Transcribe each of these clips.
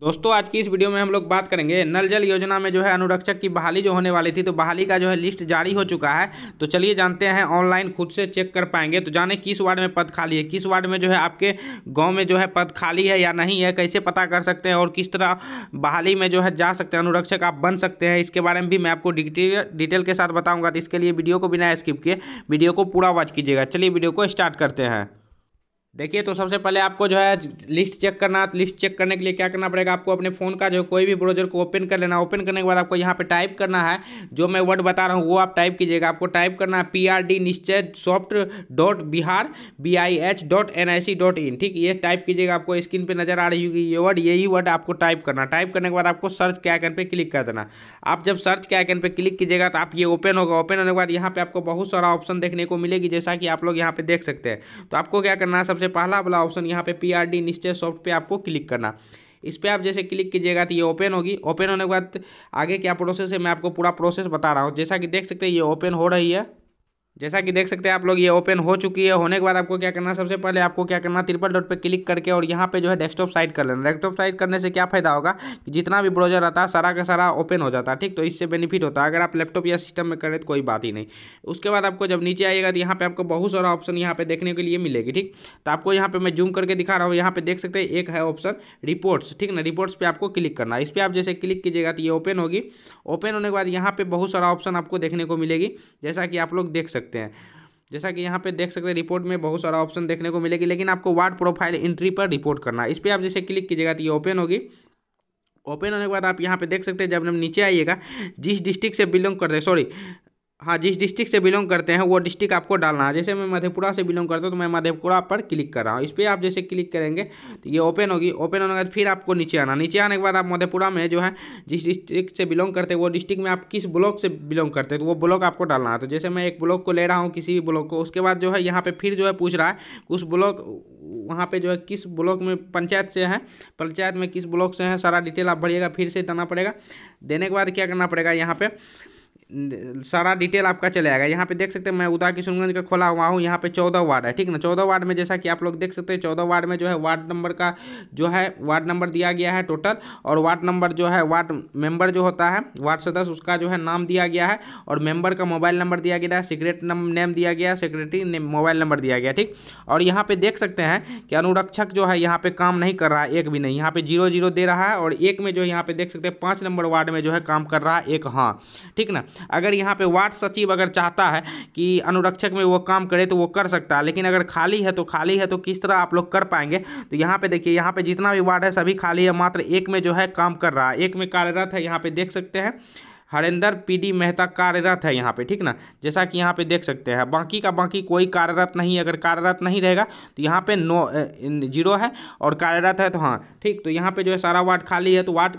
दोस्तों आज की इस वीडियो में हम लोग बात करेंगे नल जल योजना में जो है अनुरक्षक की बहाली जो होने वाली थी तो बहाली का जो है लिस्ट जारी हो चुका है तो चलिए जानते हैं ऑनलाइन खुद से चेक कर पाएंगे तो जाने किस वार्ड में पद खाली है किस वार्ड में जो है आपके गांव में जो है पद खाली है या नहीं है कैसे पता कर सकते हैं और किस तरह बहाली में जो है जा सकते हैं अनुरक्षक आप बन सकते हैं इसके बारे में भी मैं आपको डिटेल के साथ बताऊँगा तो इसके लिए वीडियो को बिना स्किप किए वीडियो को पूरा वॉच कीजिएगा चलिए वीडियो को स्टार्ट करते हैं देखिए तो सबसे पहले आपको जो है लिस्ट चेक करना तो लिस्ट चेक करने के लिए क्या करना पड़ेगा आपको अपने फ़ोन का जो कोई भी ब्रोजर को ओपन कर लेना ओपन करने के बाद आपको यहाँ पे टाइप करना है जो मैं वर्ड बता रहा हूँ वो आप टाइप कीजिएगा आपको टाइप करना है P R D Nishchay soft dot Bihar B I H dot N I C dot in ठीक ये टाइप कीजिएगा आपको स्क्रीन पर नजर आ रही होगी ये वर्ड यही वर्ड आपको टाइप करना टाइप करने के बाद आपको सर्च के आइकन पर क्लिक कर देना आप जब सर्च के आइकन पर क्लिक कीजिएगा तो आप ये ओपन होगा ओपन होने के बाद यहाँ पर आपको बहुत सारा ऑप्शन देखने को मिलेगी जैसा कि आप लोग यहाँ पर देख सकते हैं तो आपको क्या करना है सबसे सबसे पहला वाला ऑप्शन यहाँ पे डी निश्चय सॉफ्ट पे आपको क्लिक करना इस पर आप जैसे क्लिक कीजिएगा तो ये ओपन होगी ओपन होने के बाद आगे क्या प्रोसेस है मैं आपको पूरा प्रोसेस बता रहा हूँ जैसा कि देख सकते हैं ये ओपन हो रही है जैसा कि देख सकते हैं आप लोग ये ओपन हो चुकी है होने के बाद आपको क्या करना है सबसे पहले आपको क्या करना ट्रिपल डॉट पे क्लिक करके और यहाँ पे जो है डेस्कटॉप साइड कर लेना डेस्कटॉप साइड करने से क्या फायदा होगा कि जितना भी ब्राउजर आता है सारा का सारा ओपन हो जाता है ठीक तो इससे बेनिफिट होता है अगर आप लैपटॉप या सिस्टम में करें तो कोई बात ही नहीं उसके बाद आपको जब नीचे आइएगा तो यहाँ पर आपको बहुत सारा ऑप्शन यहाँ पर देखने के लिए मिलेगी ठीक तो आपको यहाँ पर मैं जूम करके दिखा रहा हूँ यहाँ पर देख सकते हैं एक है ऑप्शन रिपोर्ट्स ठीक ना रिपोर्ट्स पर आपको क्लिक करना इस पर आप जैसे क्लिक कीजिएगा तो ये ओपन होगी ओपन होने के बाद यहाँ पर बहुत सारा ऑप्शन आपको देखने को मिलेगी जैसा कि आप लोग देख सकते सकते हैं जैसा कि यहाँ पे देख सकते हैं रिपोर्ट में बहुत सारा ऑप्शन देखने को मिलेगी लेकिन आपको वार्ड प्रोफाइल एंट्री पर रिपोर्ट करना है इस पर आप जैसे क्लिक कीजिएगा तो ये ओपन होगी ओपन होने के बाद आप यहाँ पे देख सकते हैं जब हम नीचे आइएगा जिस डिस्ट्रिक्ट से बिलोंग करते हैं सॉरी हाँ जिस डिस्ट्रिक्ट से बिलोंग करते हैं वो डिस्ट्रिक्ट आपको डालना है जैसे मैं मधेपुरा से बिलोंग करता हूँ तो मैं मधेपुरा पर क्लिक कर रहा हूँ इस पर आप जैसे क्लिक करेंगे तो ये ओपन होगी ओपन होने के बाद फिर आपको नीचे आना नीचे आने के बाद आप मधेपुरा में जो है जिस डिस्ट्रिक्ट से बिलोंग करते हैं वो डिस्ट्रिक्ट में आप किस ब्लॉक से बिलोंग करते हैं तो वो ब्लॉक आपको डालना है तो जैसे मैं एक ब्लॉक को ले रहा हूँ किसी भी ब्लॉक को उसके बाद जो है यहाँ पर फिर जो है पूछ रहा है उस ब्लॉक वहाँ पर जो है किस ब्लॉक में पंचायत से है पंचायत में किस ब्लॉक से है सारा डिटेल आप भरिएगा फिर से देना पड़ेगा देने के बाद क्या करना पड़ेगा यहाँ पर सारा डिटेल आपका चले आएगा यहाँ पे देख सकते हैं मैं उदा किशनगंज का खोला हुआ हूँ यहाँ पे चौदह वार्ड है ठीक ना चौदह वार्ड में जैसा कि आप लोग देख सकते हैं चौदह वार्ड में जो है वार्ड नंबर का जो है वार्ड नंबर दिया गया है टोटल और वार्ड नंबर जो है वार्ड मेंबर जो होता है वार्ड सदस्य उसका जो है नाम दिया गया है और मेम्बर का मोबाइल नंबर दिया गया है सिगरेट नेम दिया गया है सेक्रेटरी मोबाइल नंबर दिया गया ठीक और यहाँ पर देख सकते हैं कि अनुरक्षक जो है यहाँ पर काम नहीं कर रहा है एक भी नहीं यहाँ पर जीरो जीरो दे रहा है और एक में जो यहाँ पर देख सकते हैं पाँच नंबर वार्ड में जो है काम कर रहा है एक हाँ ठीक ना अगर यहाँ पे वार्ड सचिव अगर चाहता है कि अनुरक्षक में वो काम करे तो वो कर सकता है लेकिन अगर खाली है तो खाली है तो किस तरह आप लोग कर पाएंगे तो यहाँ पे देखिए यहाँ पे जितना भी वार्ड है सभी खाली है मात्र एक में जो है काम कर रहा है एक में कार्यरत है यहाँ पे देख सकते हैं हरेंद्र पीडी मेहता कार्यरत है यहाँ पे ठीक ना जैसा कि यहाँ पे देख सकते हैं बाकी का बाकी कोई कार्यरत नहीं अगर कार्यरत नहीं रहेगा तो यहाँ पे नो जीरो है और कार्यरत है तो हाँ ठीक तो यहाँ पे जो है सारा वार्ड खाली है तो वार्ड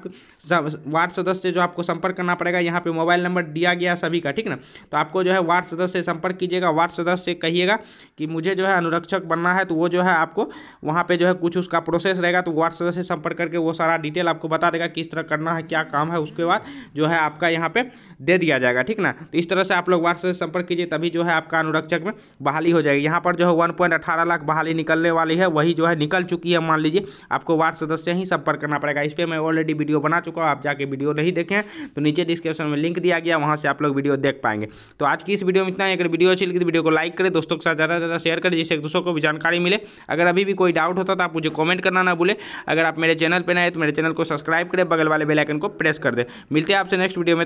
वार्ड सदस्य जो आपको संपर्क करना पड़ेगा यहाँ पे मोबाइल नंबर दिया गया सभी का ठीक ना तो आपको जो है वार्ड सदस्य से संपर्क कीजिएगा वार्ड सदस्य से कहिएगा कि मुझे जो है अनुरक्षक बनना है तो वो जो है आपको वहाँ पर जो है कुछ उसका प्रोसेस रहेगा तो वार्ड सदस्य से संपर्क करके वो सारा डिटेल आपको बता देगा किस तरह करना है क्या काम है उसके बाद जो है आपका यहाँ पे दे दिया जाएगा ठीक ना तो इस तरह से आप लोग व्हाट्सएप से संपर्क कीजिए तभी जो है आपका अनुरक्षक में बहाली हो जाएगी यहाँ पर जो है वन पॉइंट अठारह लाख बहाली निकलने वाली है वही जो है निकल चुकी है मान लीजिए आपको वार्ड सदस्य ही संपर्क करना पड़ेगा इस पर मैं ऑलरेडी वीडियो बना चुका हूँ आप जाके वीडियो नहीं देखें तो नीचे डिस्क्रिप्शन में लिंक दिया गया वहाँ से आप लोग वीडियो देख पाएंगे तो आज की इस वीडियो में इतना है अगर वीडियो अच्छी लगी तो वीडियो को लाइक करें दोस्तों के साथ ज़्यादा ज़्यादा शेयर करें जिससे दूसरों को भी जानकारी मिले अगर अभी भी कोई डाउट होता तो आप मुझे कॉमेंट करना ना भूले अगर आप मेरे चैनल पर नए तो मेरे चैनल को सब्सक्राइब करें बगल वाले बेलाइकन को प्रेस कर दे मिलते हैं आपसे नेक्स्ट वीडियो में